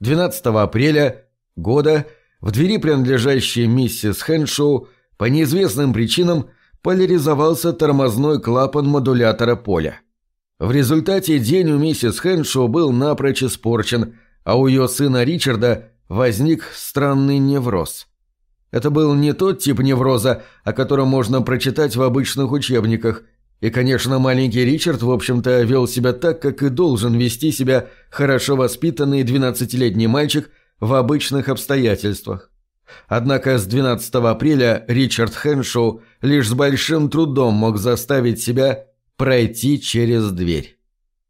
12 апреля года в двери, принадлежащей миссис Хэншоу, по неизвестным причинам поляризовался тормозной клапан модулятора поля. В результате день у миссис Хэншоу был напрочь испорчен, а у ее сына Ричарда возник странный невроз. Это был не тот тип невроза, о котором можно прочитать в обычных учебниках – и, конечно, маленький Ричард, в общем-то, вел себя так, как и должен вести себя хорошо воспитанный двенадцатилетний мальчик в обычных обстоятельствах. Однако с 12 апреля Ричард Хеншоу лишь с большим трудом мог заставить себя пройти через дверь.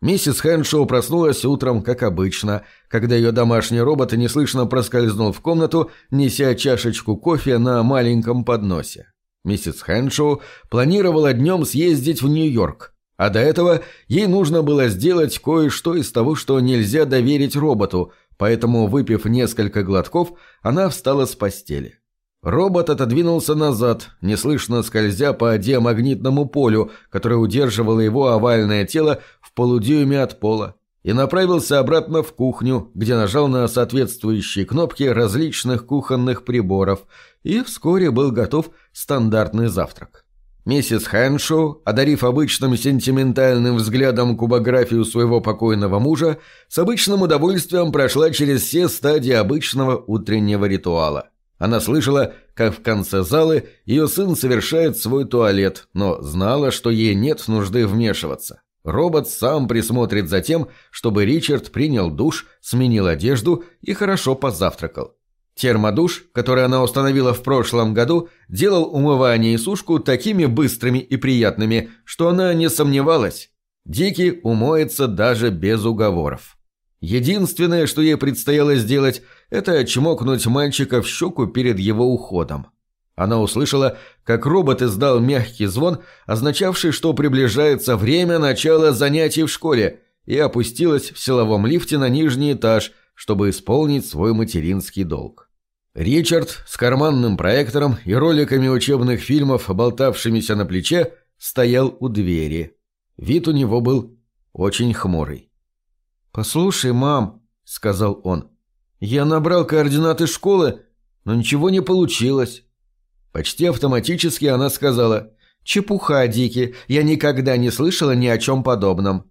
Миссис Хеншоу проснулась утром, как обычно, когда ее домашний робот неслышно проскользнул в комнату, неся чашечку кофе на маленьком подносе. Миссис Хэншоу планировала днем съездить в Нью-Йорк, а до этого ей нужно было сделать кое-что из того, что нельзя доверить роботу, поэтому, выпив несколько глотков, она встала с постели. Робот отодвинулся назад, неслышно скользя по диамагнитному полю, которое удерживало его овальное тело в полудюйме от пола и направился обратно в кухню, где нажал на соответствующие кнопки различных кухонных приборов и вскоре был готов стандартный завтрак. Миссис Хэншоу, одарив обычным сентиментальным взглядом кубографию своего покойного мужа, с обычным удовольствием прошла через все стадии обычного утреннего ритуала. Она слышала, как в конце залы ее сын совершает свой туалет, но знала, что ей нет нужды вмешиваться. Робот сам присмотрит за тем, чтобы Ричард принял душ, сменил одежду и хорошо позавтракал. Термодуш, который она установила в прошлом году, делал умывание и сушку такими быстрыми и приятными, что она не сомневалась. Дикий умоется даже без уговоров. Единственное, что ей предстояло сделать, это чмокнуть мальчика в щеку перед его уходом. Она услышала, как робот издал мягкий звон, означавший, что приближается время начала занятий в школе, и опустилась в силовом лифте на нижний этаж, чтобы исполнить свой материнский долг. Ричард с карманным проектором и роликами учебных фильмов, болтавшимися на плече, стоял у двери. Вид у него был очень хмурый. «Послушай, мам», — сказал он, — «я набрал координаты школы, но ничего не получилось». Почти автоматически она сказала «Чепуха, Дики, я никогда не слышала ни о чем подобном».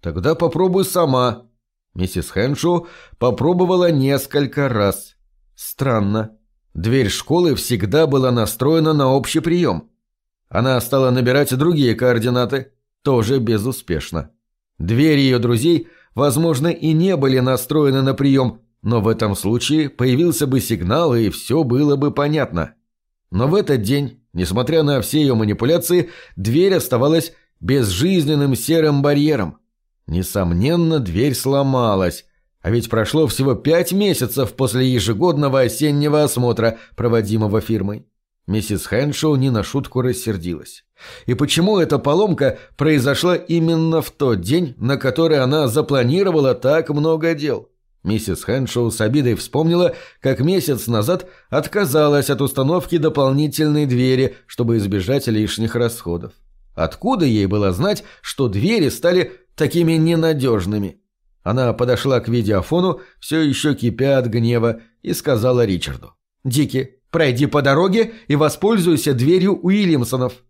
«Тогда попробуй сама». Миссис Хэншоу попробовала несколько раз. Странно. Дверь школы всегда была настроена на общий прием. Она стала набирать другие координаты, тоже безуспешно. Двери ее друзей, возможно, и не были настроены на прием, но в этом случае появился бы сигнал, и все было бы понятно. Но в этот день, несмотря на все ее манипуляции, дверь оставалась безжизненным серым барьером. Несомненно, дверь сломалась. А ведь прошло всего пять месяцев после ежегодного осеннего осмотра, проводимого фирмой. Миссис Хэншоу не на шутку рассердилась. И почему эта поломка произошла именно в тот день, на который она запланировала так много дел? Миссис Хэншоу с обидой вспомнила, как месяц назад отказалась от установки дополнительной двери, чтобы избежать лишних расходов. Откуда ей было знать, что двери стали такими ненадежными? Она подошла к видеофону, все еще кипя от гнева, и сказала Ричарду. «Дики, пройди по дороге и воспользуйся дверью Уильямсонов».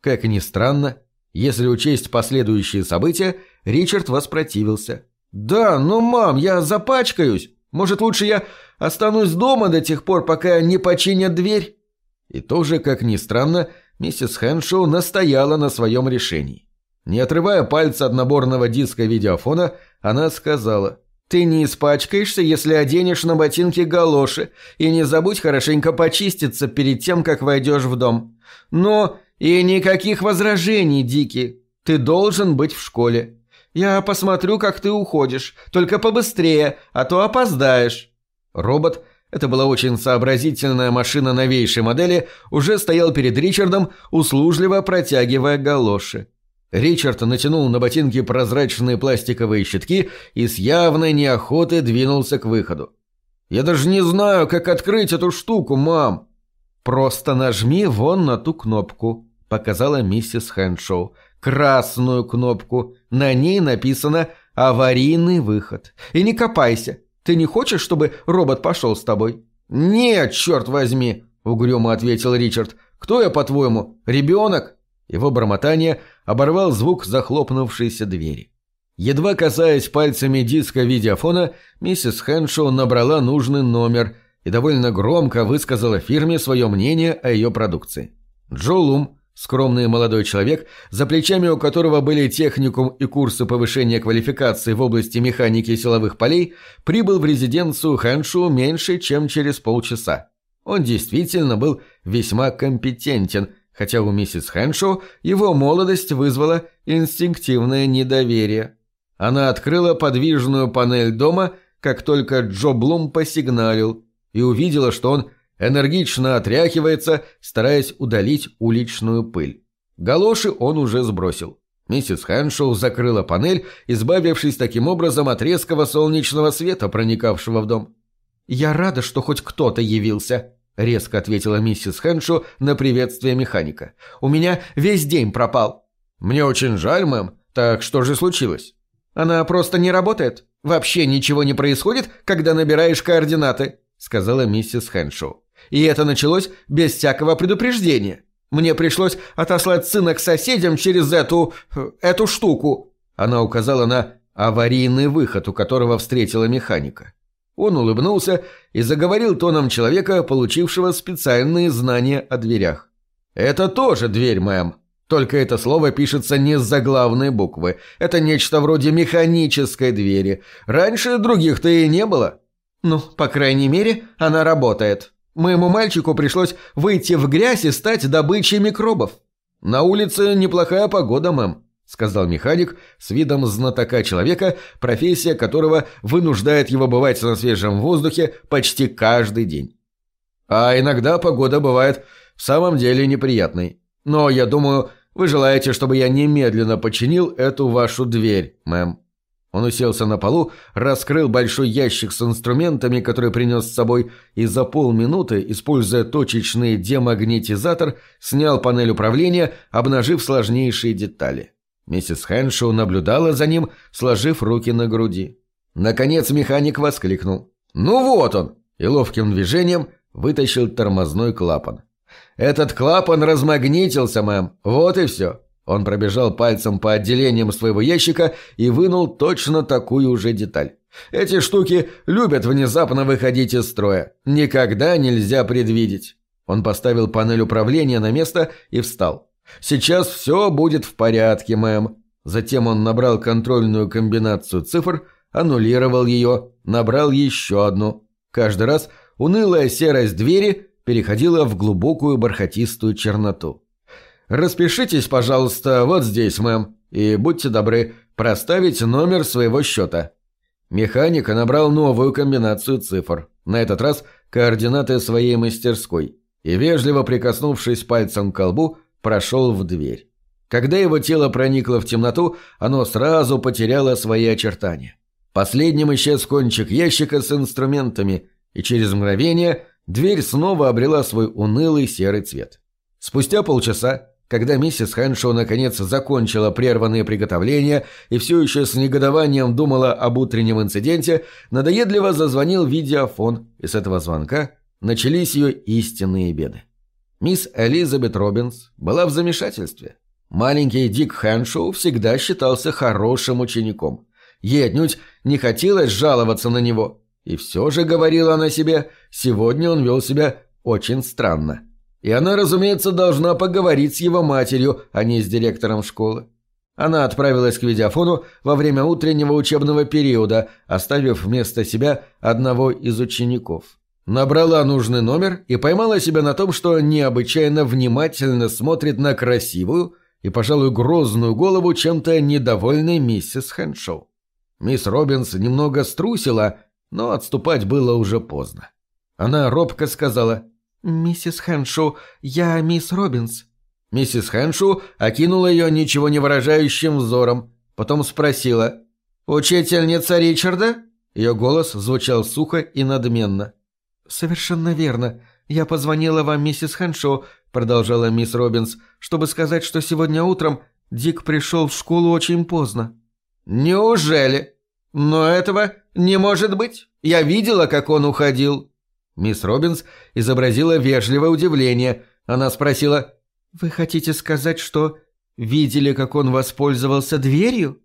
Как ни странно, если учесть последующие события, Ричард воспротивился – «Да, но, ну, мам, я запачкаюсь. Может, лучше я останусь дома до тех пор, пока не починят дверь?» И тоже, как ни странно, миссис Хэншоу настояла на своем решении. Не отрывая пальца от наборного диска видеофона, она сказала, «Ты не испачкаешься, если оденешь на ботинки галоши, и не забудь хорошенько почиститься перед тем, как войдешь в дом. Но и никаких возражений, Дики, ты должен быть в школе. «Я посмотрю, как ты уходишь. Только побыстрее, а то опоздаешь». Робот, это была очень сообразительная машина новейшей модели, уже стоял перед Ричардом, услужливо протягивая галоши. Ричард натянул на ботинки прозрачные пластиковые щитки и с явной неохотой двинулся к выходу. «Я даже не знаю, как открыть эту штуку, мам!» «Просто нажми вон на ту кнопку», — показала миссис Хэншоу. «Красную кнопку. На ней написано «Аварийный выход». И не копайся. Ты не хочешь, чтобы робот пошел с тобой?» «Нет, черт возьми!» – угрюмо ответил Ричард. «Кто я, по-твоему, ребенок?» Его бормотание оборвал звук захлопнувшейся двери. Едва касаясь пальцами диска видеофона, миссис Хэншоу набрала нужный номер и довольно громко высказала фирме свое мнение о ее продукции. Джо Лум, Скромный молодой человек, за плечами у которого были техникум и курсы повышения квалификации в области механики силовых полей, прибыл в резиденцию Хэншу меньше, чем через полчаса. Он действительно был весьма компетентен, хотя у миссис Хэншу его молодость вызвала инстинктивное недоверие. Она открыла подвижную панель дома, как только Джо Блум посигналил, и увидела, что он – энергично отряхивается, стараясь удалить уличную пыль. Галоши он уже сбросил. Миссис Хэншоу закрыла панель, избавившись таким образом от резкого солнечного света, проникавшего в дом. «Я рада, что хоть кто-то явился», — резко ответила миссис Хэншоу на приветствие механика. «У меня весь день пропал». «Мне очень жаль, мэм. Так что же случилось?» «Она просто не работает. Вообще ничего не происходит, когда набираешь координаты», — сказала миссис Хэншоу. И это началось без всякого предупреждения. Мне пришлось отослать сына к соседям через эту... эту штуку». Она указала на аварийный выход, у которого встретила механика. Он улыбнулся и заговорил тоном человека, получившего специальные знания о дверях. «Это тоже дверь, мэм. Только это слово пишется не с заглавной буквы. Это нечто вроде механической двери. Раньше других-то и не было. Ну, по крайней мере, она работает». Моему мальчику пришлось выйти в грязь и стать добычей микробов. На улице неплохая погода, мэм, сказал механик с видом знатока человека, профессия которого вынуждает его бывать на свежем воздухе почти каждый день. А иногда погода бывает в самом деле неприятной. Но я думаю, вы желаете, чтобы я немедленно починил эту вашу дверь, мэм. Он уселся на полу, раскрыл большой ящик с инструментами, который принес с собой, и за полминуты, используя точечный демагнетизатор, снял панель управления, обнажив сложнейшие детали. Миссис Хэншоу наблюдала за ним, сложив руки на груди. Наконец механик воскликнул. «Ну вот он!» и ловким движением вытащил тормозной клапан. «Этот клапан размагнитился, мэм. Вот и все. Он пробежал пальцем по отделениям своего ящика и вынул точно такую же деталь. Эти штуки любят внезапно выходить из строя. Никогда нельзя предвидеть. Он поставил панель управления на место и встал. «Сейчас все будет в порядке, мэм». Затем он набрал контрольную комбинацию цифр, аннулировал ее, набрал еще одну. Каждый раз унылая серость двери переходила в глубокую бархатистую черноту. «Распишитесь, пожалуйста, вот здесь, мэм, и будьте добры, проставить номер своего счета». Механик набрал новую комбинацию цифр, на этот раз координаты своей мастерской, и, вежливо прикоснувшись пальцем к колбу, прошел в дверь. Когда его тело проникло в темноту, оно сразу потеряло свои очертания. Последним исчез кончик ящика с инструментами, и через мгновение дверь снова обрела свой унылый серый цвет. Спустя полчаса когда миссис Хэншоу наконец закончила прерванные приготовления и все еще с негодованием думала об утреннем инциденте, надоедливо зазвонил видеофон, и с этого звонка начались ее истинные беды. Мисс Элизабет Робинс была в замешательстве. Маленький Дик Хэншоу всегда считался хорошим учеником. Ей отнюдь не хотелось жаловаться на него. И все же, говорила она себе, сегодня он вел себя очень странно. И она, разумеется, должна поговорить с его матерью, а не с директором школы. Она отправилась к видеофону во время утреннего учебного периода, оставив вместо себя одного из учеников. Набрала нужный номер и поймала себя на том, что необычайно внимательно смотрит на красивую и, пожалуй, грозную голову чем-то недовольной миссис Хэншоу. Мисс Робинс немного струсила, но отступать было уже поздно. Она робко сказала «Миссис Хэншоу, я мисс Робинс». Миссис Хэншоу окинула ее ничего не выражающим взором, потом спросила «Учительница Ричарда?» Ее голос звучал сухо и надменно. «Совершенно верно. Я позвонила вам, миссис Хэншоу», — продолжала мисс Робинс, «чтобы сказать, что сегодня утром Дик пришел в школу очень поздно». «Неужели? Но этого не может быть. Я видела, как он уходил». Мисс Робинс изобразила вежливое удивление. Она спросила, «Вы хотите сказать, что видели, как он воспользовался дверью?»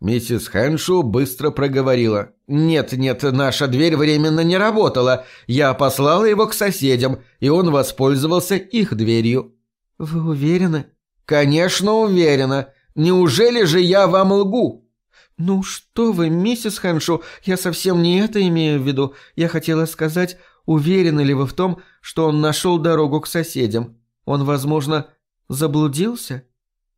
Миссис Хэншу быстро проговорила. «Нет, нет, наша дверь временно не работала. Я послала его к соседям, и он воспользовался их дверью». «Вы уверены?» «Конечно, уверена. Неужели же я вам лгу?» «Ну что вы, миссис Хэншу, я совсем не это имею в виду. Я хотела сказать, Уверены ли вы в том, что он нашел дорогу к соседям? Он, возможно, заблудился?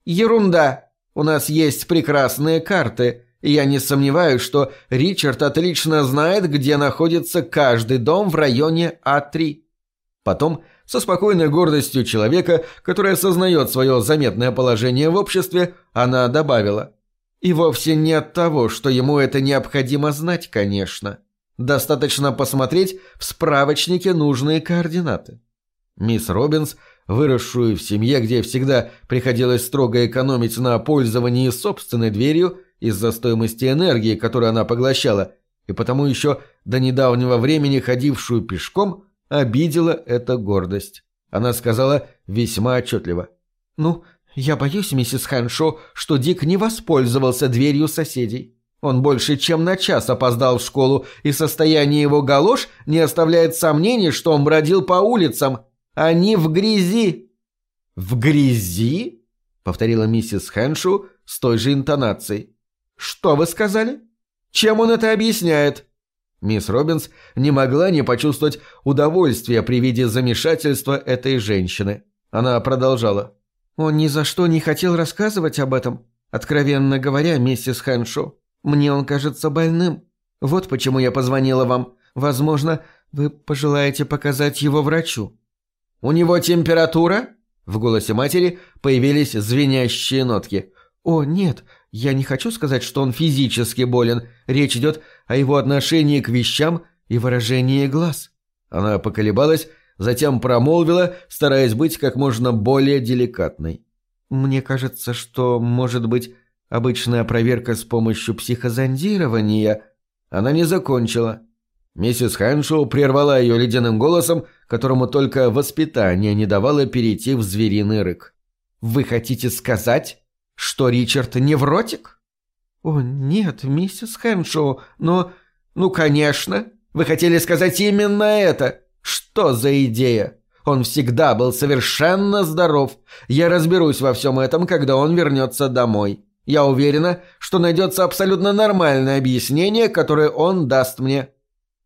Ерунда! У нас есть прекрасные карты. я не сомневаюсь, что Ричард отлично знает, где находится каждый дом в районе А3. Потом, со спокойной гордостью человека, который осознает свое заметное положение в обществе, она добавила. И вовсе не от того, что ему это необходимо знать, конечно. Достаточно посмотреть в справочнике нужные координаты. Мисс Робинс, выросшую в семье, где всегда приходилось строго экономить на пользовании собственной дверью из-за стоимости энергии, которую она поглощала, и потому еще до недавнего времени ходившую пешком, обидела эта гордость. Она сказала весьма отчетливо. «Ну, я боюсь, миссис Ханшо, что Дик не воспользовался дверью соседей». Он больше чем на час опоздал в школу, и состояние его галош не оставляет сомнений, что он бродил по улицам. Они а в грязи. «В грязи?» — повторила миссис Хэншу с той же интонацией. «Что вы сказали? Чем он это объясняет?» Мисс Робинс не могла не почувствовать удовольствия при виде замешательства этой женщины. Она продолжала. «Он ни за что не хотел рассказывать об этом, откровенно говоря, миссис Хэншу. Мне он кажется больным. Вот почему я позвонила вам. Возможно, вы пожелаете показать его врачу». «У него температура?» В голосе матери появились звенящие нотки. «О, нет, я не хочу сказать, что он физически болен. Речь идет о его отношении к вещам и выражении глаз». Она поколебалась, затем промолвила, стараясь быть как можно более деликатной. «Мне кажется, что, может быть, Обычная проверка с помощью психозондирования. Она не закончила. Миссис Хэншоу прервала ее ледяным голосом, которому только воспитание не давало перейти в звериный рык. «Вы хотите сказать, что Ричард невротик?» «О, нет, миссис Хэншоу, но...» «Ну, конечно. Вы хотели сказать именно это. Что за идея?» Он всегда был совершенно здоров. Я разберусь во всем этом, когда он вернется домой. Я уверена, что найдется абсолютно нормальное объяснение, которое он даст мне».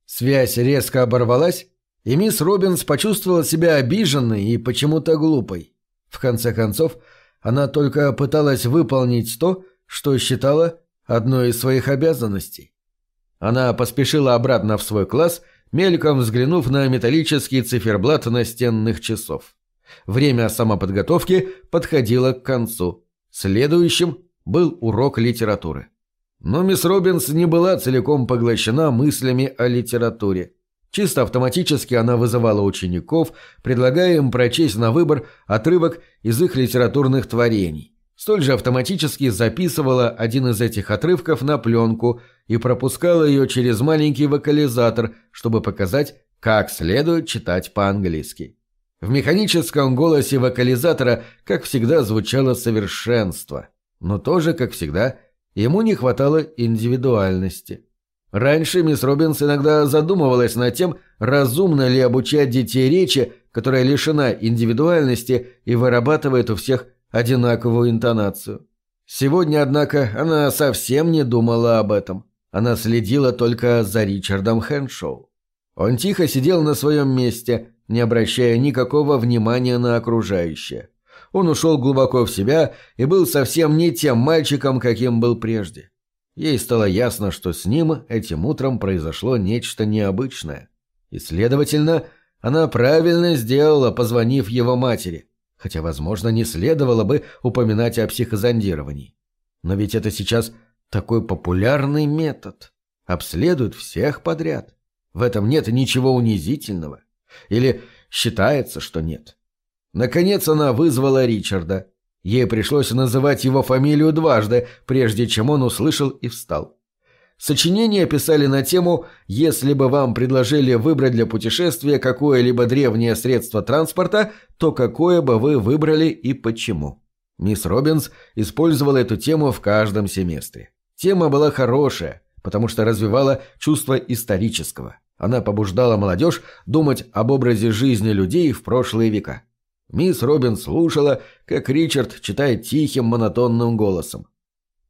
Связь резко оборвалась, и мисс Робинс почувствовала себя обиженной и почему-то глупой. В конце концов, она только пыталась выполнить то, что считала одной из своих обязанностей. Она поспешила обратно в свой класс, мельком взглянув на металлический циферблат настенных часов. Время самоподготовки подходило к концу. Следующим был урок литературы. Но мисс Робинс не была целиком поглощена мыслями о литературе. Чисто автоматически она вызывала учеников, предлагая им прочесть на выбор отрывок из их литературных творений. Столь же автоматически записывала один из этих отрывков на пленку и пропускала ее через маленький вокализатор, чтобы показать, как следует читать по-английски. В механическом голосе вокализатора, как всегда, звучало совершенство – но тоже, как всегда, ему не хватало индивидуальности. Раньше мисс Робинс иногда задумывалась над тем, разумно ли обучать детей речи, которая лишена индивидуальности и вырабатывает у всех одинаковую интонацию. Сегодня, однако, она совсем не думала об этом. Она следила только за Ричардом Хэншоу. Он тихо сидел на своем месте, не обращая никакого внимания на окружающее. Он ушел глубоко в себя и был совсем не тем мальчиком, каким был прежде. Ей стало ясно, что с ним этим утром произошло нечто необычное. И, следовательно, она правильно сделала, позвонив его матери, хотя, возможно, не следовало бы упоминать о психозондировании. Но ведь это сейчас такой популярный метод. Обследуют всех подряд. В этом нет ничего унизительного. Или считается, что нет. Наконец она вызвала Ричарда. Ей пришлось называть его фамилию дважды, прежде чем он услышал и встал. Сочинение писали на тему «Если бы вам предложили выбрать для путешествия какое-либо древнее средство транспорта, то какое бы вы выбрали и почему?». Мисс Робинс использовала эту тему в каждом семестре. Тема была хорошая, потому что развивала чувство исторического. Она побуждала молодежь думать об образе жизни людей в прошлые века. Мисс Робин слушала, как Ричард читает тихим монотонным голосом.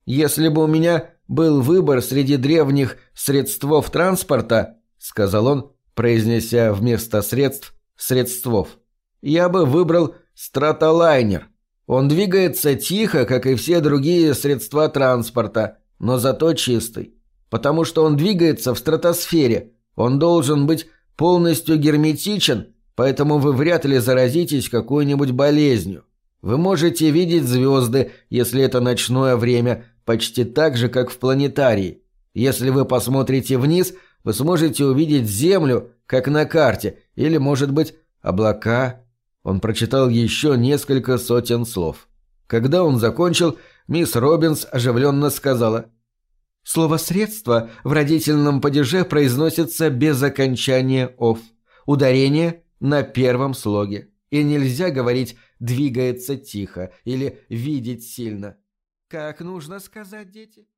«Если бы у меня был выбор среди древних средствов транспорта», — сказал он, произнеся вместо средств «средствов», — «я бы выбрал стратолайнер. Он двигается тихо, как и все другие средства транспорта, но зато чистый. Потому что он двигается в стратосфере, он должен быть полностью герметичен Поэтому вы вряд ли заразитесь какой-нибудь болезнью. Вы можете видеть звезды, если это ночное время, почти так же, как в планетарии. Если вы посмотрите вниз, вы сможете увидеть Землю, как на карте, или, может быть, облака. Он прочитал еще несколько сотен слов. Когда он закончил, мисс Робинс оживленно сказала. Слово «средство» в родительном падеже произносится без окончания «ов». Ударение на первом слоге. И нельзя говорить «двигается тихо» или «видеть сильно». Как нужно сказать, дети?